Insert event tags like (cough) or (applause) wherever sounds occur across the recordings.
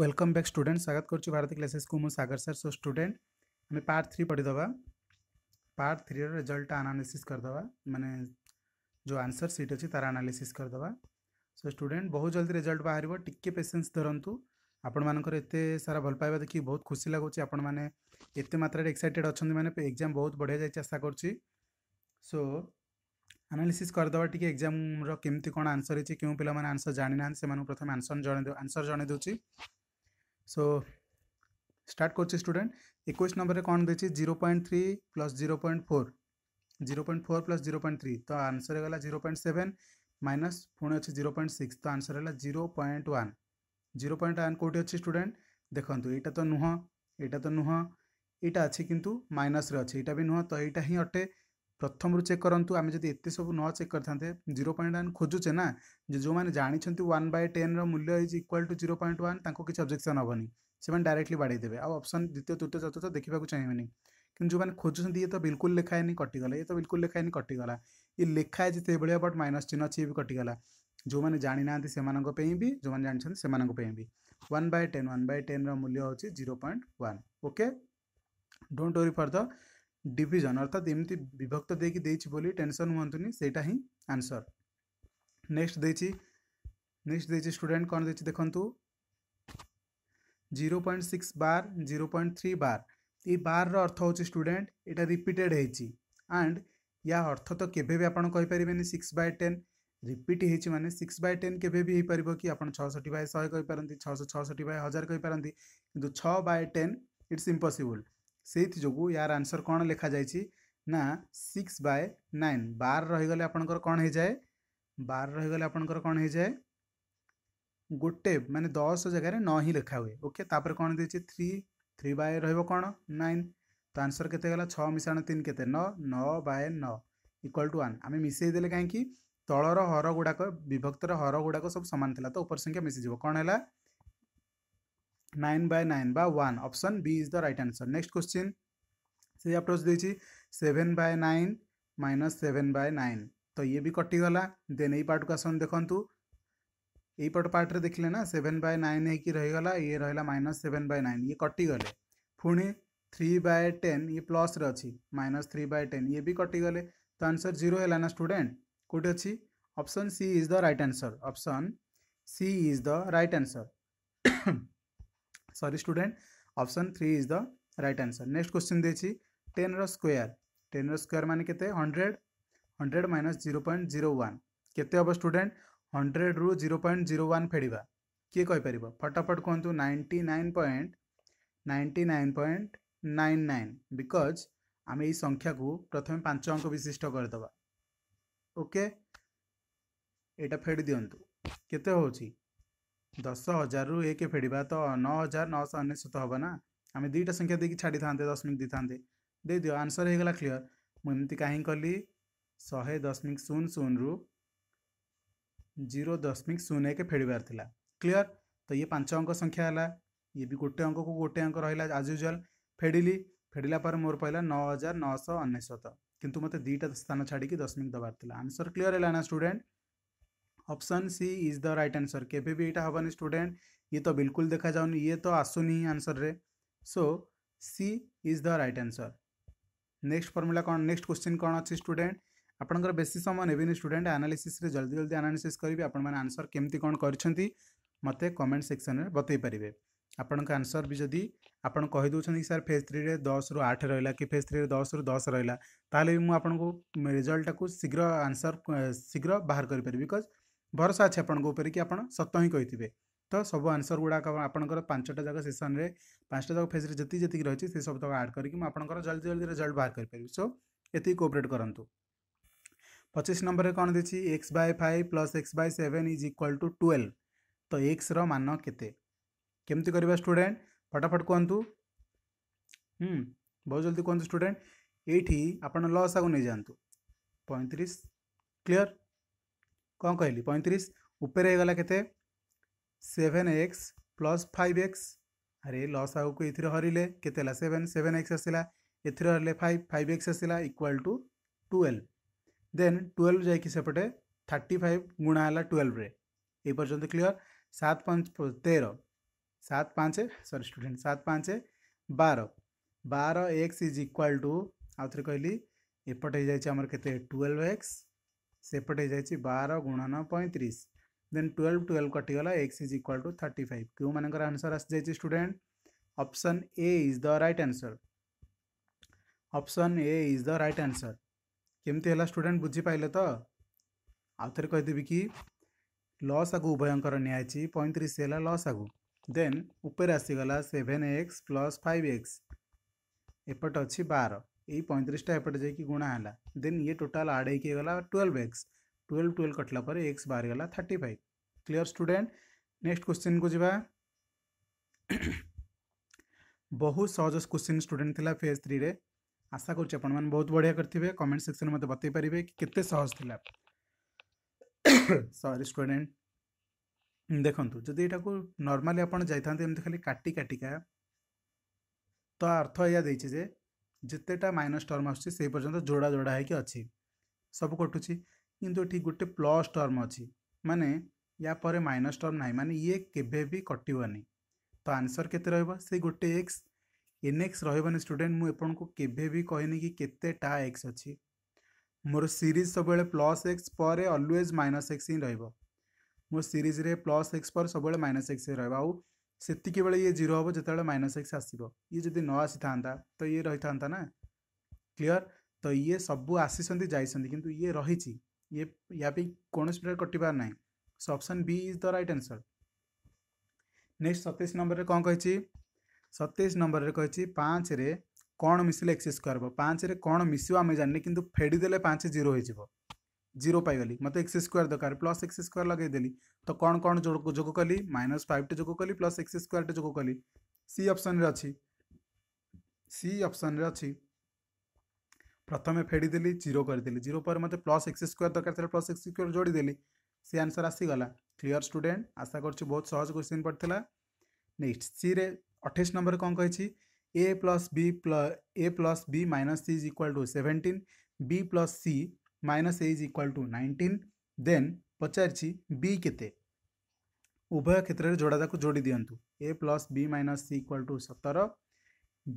welcome back student स्वागत करुच्छे Bharti classes को मुझ सगर सर सो स्टूडेंट आम पार्ट थ्री पढ़ीद पार्ट थ्री रिजल्ट आनालीसीस् करदे मैंने जो आंसर सीट अच्छी तार आनालीसी करदे सो स्टूडेंट बहुत जल्दी रिजल्ट बाहर टी पेसेंस धरतु आपण मानते सारा भल पाइबा देखिए बहुत खुशी लगुच आपत मात्र एक्साइटेड अच्छे मैंने एक्जाम बहुत बढ़िया जाए आशा करो आनालीसी करदे टी एक्जाम कमी कौन आंसर है क्यों पे आंसर जाणी ना से प्रथम आंसर जन आंसर जन सो स्टार्ट कर स्टूडेंट एक नंबर में कौन देखिए zero point three plus zero point four zero point four plus zero point three तो आंसर होगा जीरो पॉइंट सेवेन माइनस पुणी अच्छे जीरो पॉइंट सिक्स तो आंसर है zero point one zero point one कौटी अच्छे स्टूडेंट देखूँ यहाँ तो नुह यहाँ तो नुह यहाँ अच्छे कि माइनस अच्छे यहाँ भी नुह तो यहाँ ही अटे प्रथम रु चेक करूँ आम जब एत सब न चेक कर था जीरो पॉइंट वन खोजुचे ना जो मैंने जानते वन बै टेन रूल्य is equal to zero point one किसी अब्जेक्शन हेनी से डायरेक्टली बाड़ेदेवे आपसन द्वितीय तृतीय चतुर्थ देखा चाहिए कि जो मैंने खोजुँ ये तो बिल्कुल लिखा लिखाएनि कटिगला ये तो बिल्कुल लिखा लिखाएनि कटिगला ये लिखा है जितने भाया बट माइनस चिन्ह सी भी कटिगला जो मैंने जाणिना से भी जो मैंने जानते से one by ten one by ten रूल्य हो zero point one okay don't worry for the division अर्थात एमती विभक्त देखिए टेनसन हूँ सेटा ही आंसर नेक्स्ट देक्स्ट दे स्टूडेंट कौन दे देखु जीरो पॉइंट सिक्स बार जीरो पॉइंट थ्री बार ये बार रर्थ हो स्टूडेंट यहाँ रिपीटेड होंड या अर्थ तो केवे भी आप सिक्स बै टेन रिपीट होने सिक्स बै टेन के पार कि आप छः बै शहे कहीपारती छः छःष्टी बै हजार कहीपारती छः बै टेन इट्स इम्पसबुल से यार आंसर कौन लिखा जा सिक्स बाय नाइन बार रहीगले आपंकर कौन हो जाए बार रहीगले आपंकर कौन हो जाए गोटे मानने दस जगह न ही लिखा हुए ओके तापर कौन दे थ्री थ्री बाय रण नाइन तो आंसर के छाण तीन के बाय न इक्वाल टू वन आम मिसेदे कहीं तलर हर गुड़ाक विभक्तर हर गुड़ाक सब सामान तो ऊपर संख्या मिसीज कौन है नाइन बाय नाइन बा one option B is the right answer next question से अप्रोच दे seven by nine minus seven by nine तो ये भी कटिगला देन यही पार्ट को आस देखु यहीपट पार्ट्रे देखिले ना सेवेन बाय नाइन होगा ये रहा माइनस सेवेन बाय नाइन ये कटिगले पुणी थ्री बाय टेन ये प्लस अच्छी माइनस थ्री बाय टेन ये भी कटिगले तो आंसर जीरो है ना स्टूडेंट कौटे अच्छी option C is the right answer option C is the right answer sorry student option three is the right answer next question देखिए टेन रोयर टेन रोयर मान के hundred hundred minus zero point zero one केते हम student hundred रु zero point zero one फेड़ा किए कहपर फटाफट कहतु ninety nine point ninety nine point nine nine because आम ये संख्या को प्रथम पांच अंक विशिष्ट करदे ओके ये फेड़ दिंतु के दस हजार रु एक फेड़ा तो नौ हज़ार नौश অনেশত हेना आम दुईटा संख्या देखिए দিয়ে था दशमिक दी था दे दि आंसर আনসর হয়ে গলা ক্লিয়ার মুমি কী কলি শহে शून শূন্য जीरो दशमिक शून्य एक फेड़बार था क्लीयर तो ये पांच अंक संख्या है ये भी गोटे अंक को गोटे अंक रहा आज यूजुआल फेड़िली फेड़ापर पर मोर पड़ा नौ हजार नौश अनेशत कितु मत दुईटा स्थान छाड़ी दशमिक दबार आंसर क्लीयर है ना student option C is the right answer केबे भी एटा हबनी स्टूडेंट ये तो बिल्कुल देखा जाऊ ये तो आसुनी आंसर रे so C is the right answer next formula कौन नेक्स्ट क्वेश्चन कौन अच्छी स्टूडेंट आपंकर बेस समय ने स्टूडेंट आनालीसीस जल्दी जल्दी आनालीसीस करेंगे आपसर केमती कौन कर मत कमेंट सेक्शन में बतई पारे आपण का आंसर भी जदि आप सर फेज थ्री में दस रु आठ रहा कि फेज थ्री दस रु दस रहा भी मुझे आपको रिजल्टा को शीघ्र आंसर शीघ्र बाहर करी बिकज भरोसा अच्छे कि आप सत ही कहते तो सब आंसर गुड़ाक आपंकर पांचटा जगह सेसन में पांचटा जगह फेज्रे जी जी रही है सब तक आड करके आपंकर जल्दी जल्दी रिजल्ट बाहर करपर सो ये कोपरेट करूँ पचिश नंबर कौन देती x by five plus x by seven is equal to twelve तो एक्स रान केमती स्टूडे फटाफट कहतु बहुत जल्दी कहतु स्टूडे ये आप लस आगे नहीं जातु पैंतीस क्लीयर कौन कहली पैंतीस उपरे गला प्लस फाइव एक्स अरे लस आग को ये हरले के सेवेन सेवेन एक्स आसला एर हरले फाइव फाइव एक्स आसला equal to twelve then twelve जापटे थर्टी फाइव गुणा है टुवेल्व्रे यंत क्लीयर सात पाँच तेर सात पाँच सरी स्टूडे सात पाँच बार बार एक्स इज इक्वाल टू आउ थे कहली एपटे जामर के टुवेल्व एक्स ସେପଟେ ହେଇଯାଇଛି ବାର ଗୁଣନ ପଇଁତିରିଶ ଦେନ୍ ଟୁଏଲ୍ଭ ଟୁଏଲ୍ଭ କଟିଗଲା x is equal to thirty five କେଉଁମାନଙ୍କର ଆନ୍ସର୍ ଆସିଯାଇଛି student option A is the right answer option A is the right answer କେମିତି ହେଲା ଷ୍ଟୁଡେଣ୍ଟ ବୁଝିପାରିଲେ ତ ଆଉ ଥରେ କହିଦେବି କି ଲସ୍ ଆଗୁ ଉଭୟଙ୍କର ନିଆହେଇଛି ପଇଁତିରିଶ ହେଲା ଲସ୍ ଆଗୁ ଦେନ୍ ଉପରେ ଆସିଗଲା seven x plus five x ଏପଟେ ଅଛି ବାର पैंतीसटा एपटे जा गुणा है देन ये टोटाल आड हो गला ट्वेल्व एक्स ट्वेल्व ट्वेल्व कटला एक्स बाहर गला thirty five clear student next question को जी (coughs) बहुत सहज क्वेश्चन स्टूडेंट थी फेज थ्री आशा करुच बहुत बढ़िया करेंगे कमेंट सेक्शन मत मतलब बतई पारे कितने सहज थी सरी स्टूडेंट देखु जदि यू नर्माली आपड़ जाते खाली काटिकाटिका तो अर्थ यह जितेटा माइनस टर्म आस पर्यटन जोड़ा जोड़ा होगी अच्छी सब कटुच्छे कितु गोटे प्लस टर्म अच्छी माने या माइनस टर्म ना मानते ये केवे भी तो आंसर के गोटे एक्स एन एक्स रही स्टूडेंट मुझे कहनी कि केतेटा एक्स अच्छी मोर सीरीज सब प्लस एक्स पर अलवेज माइनस एक्स ही रो सीरीज प्लस एक्स पर सब माइनस एक्स ही रो से बेले ये जीरो हम जिते माइनस एक्स आसो ये जदि न आसी था तो ये रही था ना क्लीयर तो ये सब आसी जाइंस कि ये रही ये याप कौन प्रकार कटिपार ना so option B is the right answer next सतैश नंबर कौन कही सतैश नंबर कही पाँच कौन मिसले एक्स स्क्वयर पाँच रे कौन मिसो आम जाने कि फेड़ीदे पाँच जीरो जीरो पाइली मत एक्स स्क्वयर दरकार प्लस एक्स स्क्वयर लगेदेली तो कौन कौन जोग कली माइनस फाइव टे जोग कली प्लस एक्स स्क्वयर टे जोग कली सी अप्सन अच्छी सी अप्सन अच्छी प्रथम फेड़ीदेली जीरो करदेली जीरो पर मत प्लस एक्स स्क्वयर दरकार प्लस एक्स स्क्वयर जोड़देली सी आंसर आसीगला क्लीयर स्टूडेंट आशा कर बहुत सहज क्वेश्चन पड़ता नेक्स्ट सी रे अठाईस नंबर कौन कही A plus B plus A plus B minus C is equal to seventeen B plus C minus A is equal to nineteen then पचार बी के उभय क्षेत्र में जोड़ा जाक जोड़ दिं A plus B minus C equal to सतर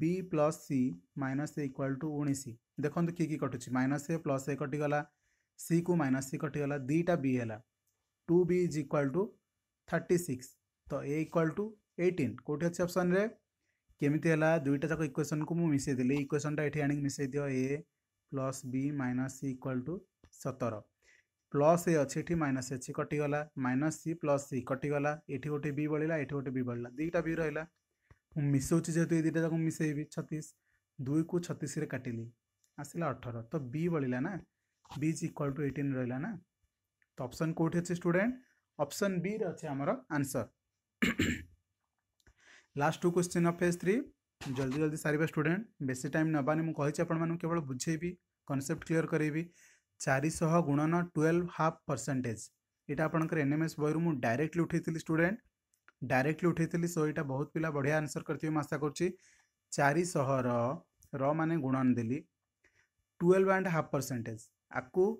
B plus C minus A equal to उन्नीस देखते कि कटुच माइनस ए प्लस ए कटिगला सी को माइनस सी कटिगला दीटा बी है two B is equal to thirty six तो ए इक्वाल टू एटीन कौट अच्छे अप्सन में केमी है दुईटा जाक इक्वेसन को मुझे मिसेदी इक्वेसनटा ये आनी मिसेदि A plus B minus C equal to सतर प्लस ए अच्छे माइनस अच्छी कटिगला माइनस सी प्लस सी कटिगला ये गोटे बी बढ़ला ये गोटे बी बढ़ला दुईटा बी रहा मिसाऊँ जेहतु ये दुटा जाक मिसेबी छतीस दुई को छतीस काटिली आसला अठर तो बी बढ़ला ना बीज इक्वाल टू एटीन रहा ना तो अपसन कौटी अच्छे स्टूडेंट अप्सन बी रे आमर answer last two questions of phase three जल्दी जल्दी सारे स्टूडेंट बेस टाइम नवानी मुझे केवल बुझे कनसेप्ट क्लीयर करेबी चारिशह गुणन ट्वेल्व हाफ परसेंटेज यहाँ आपंकर एन एम एस बही मुझे डायरेक्टली उठे स्टूडेंट डायरेक्टली उठे सो यहाँ बहुत पिला बढ़िया आंसर करते आशा कर चारिशह र मान गुणन देली ट्वेल्व एंड हाफ परसेंटेज आपको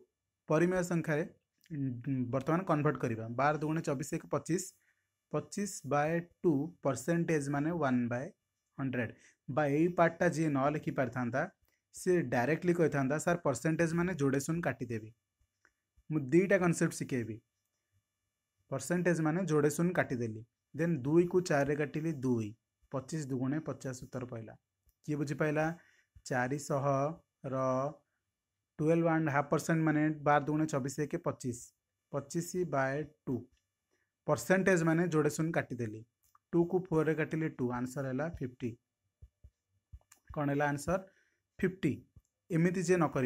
परिमेय संख्य बर्तमान कनभर्ट करवा बार दुगुण चबीस एक पचिश पचीस बाय टू परसेंटेज मान वन बाय हंड्रेड बा पार्टा जी न लिखिपारी था सी डायरेक्टली कही था सर परसेंटेज मैंने जोड़े सुन काटिदेवि मुझ दुईटा कनसेप्ट शिखेबी परसेंटेज मैंने जोड़े सुन काटिदेली देन दुई को चार काटिली दुई पचीस दुगुणे पचास उत्तर पड़ा किए बुझिपाला चारिश रुवेल्व आंड हाफ परसेंट मैंने बार दुगुणे चबीस एक पचीस पचीस बाय टू परसेंटेज मैंने जोड़े सुन काटिदेली टू को फोर काटिले टू आंसर है फिफ्टी कौन है आंसर फिफ्टी एमती जे नक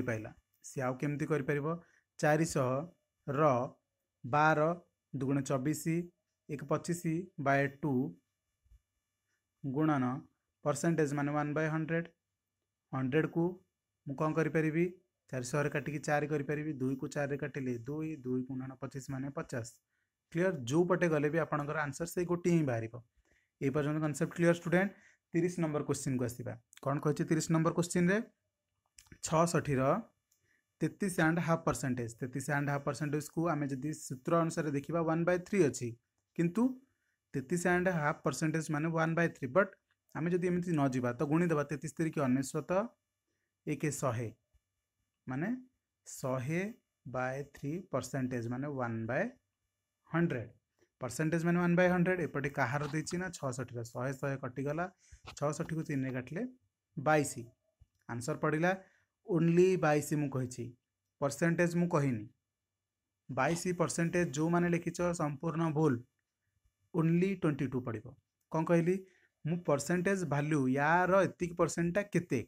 सी आउ कर चारिश रार दुगुण चबीश एक पचिश बाय टू गुणन परसेंटेज मान वन बाय हंड्रेड हंड्रेड को मु कौन करी चारिश काटिकी चार करी दुई को चार काटिले दुई दुई गुणन पचिश मान पचास क्लीयर जो पटे गले भी आपर आंसर से गोटे ही बाहर यपर्य कनसेप्ट क्लीयर स्टूडेंट तीस नंबर क्वेश्चन को आसा कौन कह नंबर क्वेश्चन रे छठी तेतीस एंड हाफ परसेंटेज तेतीस एंड हाफ परसेंटेज को आम जब सूत्र अनुसार देखा वन बै थ्री अच्छी कितु तेतीस एंड हाफ परसेंटेज मान वन बै थ्री बट आम जब एम ना तो गुणीद तेतीस तरीके अनेश्वत एक शहे मान शहे बाय थ्री परसेंटेज मान वाय ହଣ୍ଡ୍ରେଡ଼ ପରସେଣ୍ଟେଜ୍ ମାନେ ୱାନ୍ ବାଇ ହଣ୍ଡ୍ରେଡ଼ ଏପଟେ କାହାର ଦେଇଛି ନା ଛଅଷଠିର ଶହେ ଶହେ କଟିଗଲା ଛଅଷଠିକୁ ତିନିରେ କାଟିଲେ ବାଇଶ ଆନ୍ସର୍ ପଡ଼ିଲା ଓନ୍ଲି ବାଇଶ ମୁଁ କହିଛି ପରସେଣ୍ଟେଜ୍ ମୁଁ କହିନି ବାଇଶ ପରସେଣ୍ଟେଜ୍ ଯେଉଁମାନେ ଲେଖିଛ ସମ୍ପୂର୍ଣ୍ଣ ଭୁଲ ଓନ୍ଲି ଟ୍ୱେଣ୍ଟି ଟୁ ପଡ଼ିବ କ'ଣ କହିଲି ମୁଁ ପରସେଣ୍ଟେଜ୍ ଭାଲ୍ୟୁ ୟାର ଏତିକି ପରସେଣ୍ଟଟା କେତେ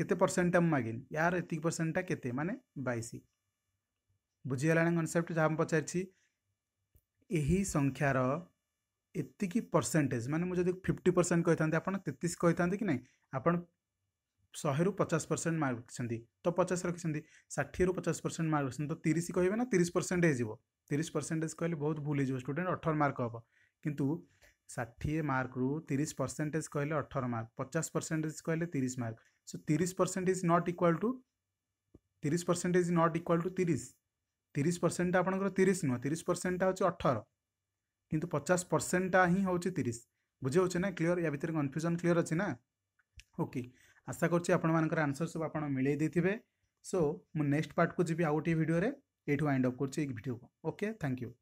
କେତେ ପରସେଣ୍ଟଟା ମୁଁ ମାଗିନି ୟାର ଏତିକି ପରସେଣ୍ଟଟା କେତେ ମାନେ ବାଇଶ ବୁଝିଗଲାଣି କନସେପ୍ଟ ଯାହା ମୁଁ ପଚାରିଛି ଏହି ସଂଖ୍ୟାର ଏତିକି ପରସେଣ୍ଟେଜ୍ ମାନେ ମୁଁ ଯଦି ଫିଫ୍ଟି ପରସେଣ୍ଟ କହିଥାନ୍ତି ଆପଣ ତେତିଶ କହିଥାନ୍ତି କି ନାହିଁ ଆପଣ ଶହେରୁ ପଚାଶ ପରସେଣ୍ଟ ମାର୍କ ରଖିଛନ୍ତି ତ ପଚାଶ ରଖିଛନ୍ତି ଷାଠିଏରୁ ପଚାଶ ପରସେଣ୍ଟ ମାର୍କ ରଖିଛନ୍ତି ତ ତିରିଶ କହିବେ ନା ତିରିଶ ପରସେଣ୍ଟ ହେଇଯିବ ତିରିଶ ପରସେଣ୍ଟେଜ୍ କହିଲେ ବହୁତ ଭୁଲ ହେଇଯିବ ଷ୍ଟୁଡେଣ୍ଟ ଅଠର ମାର୍କ ହେବ କିନ୍ତୁ ଷାଠିଏ ମାର୍କରୁ ତିରିଶ ପରସେଣ୍ଟେଜ୍ କହିଲେ ଅଠର ମାର୍କ ପଚାଶ ପରସେଣ୍ଟେଜ୍ କହିଲେ ତିରିଶ ମାର୍କ ସୋ ତିରିଶ percent is not equal to ତିରିଶ percent is not equal to ତିରିଶ तीस परसेंट आप तीस नुह तीस परसेंटा हूँ अठर कि पचास परसेंटा ही हूँ तीस बुझे ना क्लीयर या भितर कनफ्यूजन क्लीयर अच्छे ना ओके आशा कर आंसर सब आप मिले सो मु नेक्स्ट पार्ट को जी आउ गोटे भिडियो ये आइंड अफ कर ओके थैंक यू